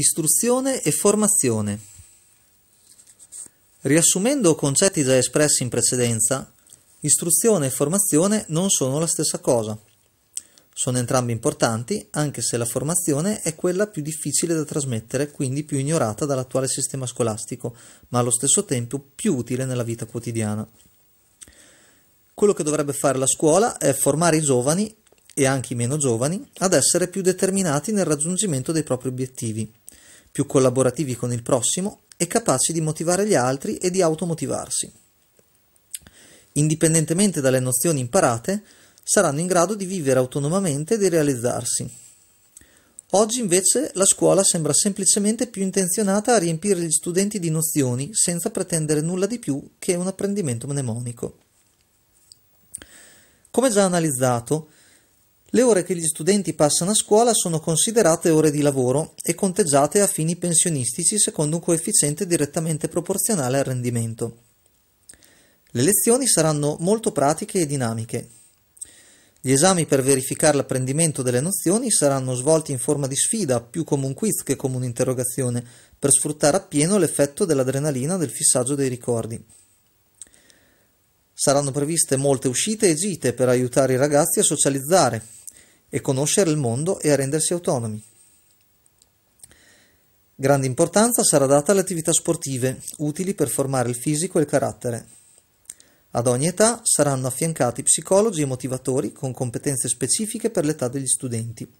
Istruzione e formazione. Riassumendo concetti già espressi in precedenza, istruzione e formazione non sono la stessa cosa. Sono entrambi importanti, anche se la formazione è quella più difficile da trasmettere, quindi più ignorata dall'attuale sistema scolastico, ma allo stesso tempo più utile nella vita quotidiana. Quello che dovrebbe fare la scuola è formare i giovani, e anche i meno giovani, ad essere più determinati nel raggiungimento dei propri obiettivi più collaborativi con il prossimo e capaci di motivare gli altri e di automotivarsi. Indipendentemente dalle nozioni imparate, saranno in grado di vivere autonomamente e di realizzarsi. Oggi invece la scuola sembra semplicemente più intenzionata a riempire gli studenti di nozioni senza pretendere nulla di più che un apprendimento mnemonico. Come già analizzato, le ore che gli studenti passano a scuola sono considerate ore di lavoro e conteggiate a fini pensionistici secondo un coefficiente direttamente proporzionale al rendimento. Le lezioni saranno molto pratiche e dinamiche. Gli esami per verificare l'apprendimento delle nozioni saranno svolti in forma di sfida, più come un quiz che come un'interrogazione, per sfruttare appieno l'effetto dell'adrenalina del fissaggio dei ricordi. Saranno previste molte uscite e gite per aiutare i ragazzi a socializzare, e conoscere il mondo e a rendersi autonomi. Grande importanza sarà data alle attività sportive, utili per formare il fisico e il carattere. Ad ogni età saranno affiancati psicologi e motivatori con competenze specifiche per l'età degli studenti.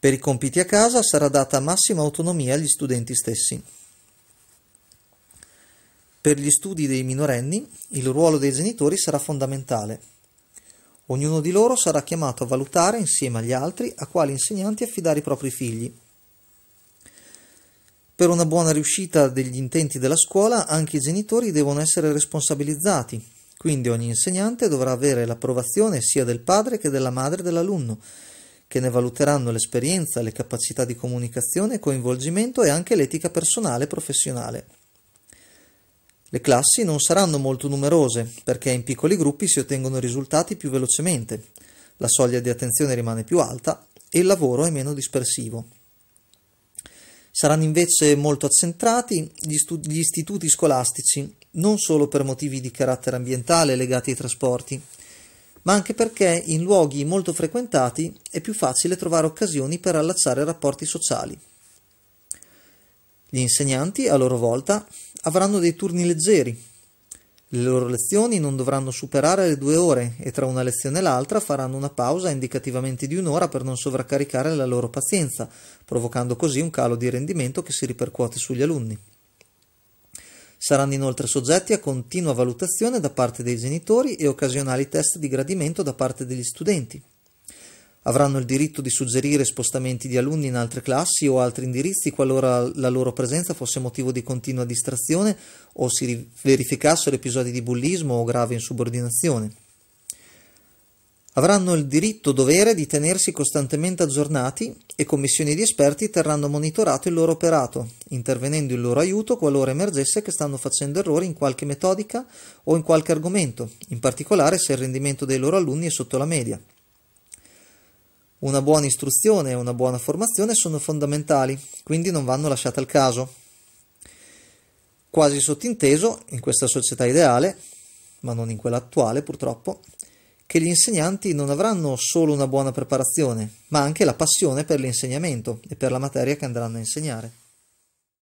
Per i compiti a casa sarà data massima autonomia agli studenti stessi. Per gli studi dei minorenni il ruolo dei genitori sarà fondamentale. Ognuno di loro sarà chiamato a valutare insieme agli altri a quali insegnanti affidare i propri figli. Per una buona riuscita degli intenti della scuola anche i genitori devono essere responsabilizzati, quindi ogni insegnante dovrà avere l'approvazione sia del padre che della madre dell'alunno, che ne valuteranno l'esperienza, le capacità di comunicazione, coinvolgimento e anche l'etica personale e professionale. Le classi non saranno molto numerose perché in piccoli gruppi si ottengono risultati più velocemente, la soglia di attenzione rimane più alta e il lavoro è meno dispersivo. Saranno invece molto accentrati gli, gli istituti scolastici, non solo per motivi di carattere ambientale legati ai trasporti, ma anche perché in luoghi molto frequentati è più facile trovare occasioni per allacciare rapporti sociali. Gli insegnanti, a loro volta, avranno dei turni leggeri. Le loro lezioni non dovranno superare le due ore e tra una lezione e l'altra faranno una pausa indicativamente di un'ora per non sovraccaricare la loro pazienza, provocando così un calo di rendimento che si ripercuote sugli alunni. Saranno inoltre soggetti a continua valutazione da parte dei genitori e occasionali test di gradimento da parte degli studenti avranno il diritto di suggerire spostamenti di alunni in altre classi o altri indirizzi qualora la loro presenza fosse motivo di continua distrazione o si verificassero episodi di bullismo o grave insubordinazione. Avranno il diritto dovere di tenersi costantemente aggiornati e commissioni di esperti terranno monitorato il loro operato, intervenendo in loro aiuto qualora emergesse che stanno facendo errori in qualche metodica o in qualche argomento, in particolare se il rendimento dei loro alunni è sotto la media. Una buona istruzione e una buona formazione sono fondamentali, quindi non vanno lasciate al caso. Quasi sottinteso, in questa società ideale, ma non in quella attuale purtroppo, che gli insegnanti non avranno solo una buona preparazione, ma anche la passione per l'insegnamento e per la materia che andranno a insegnare.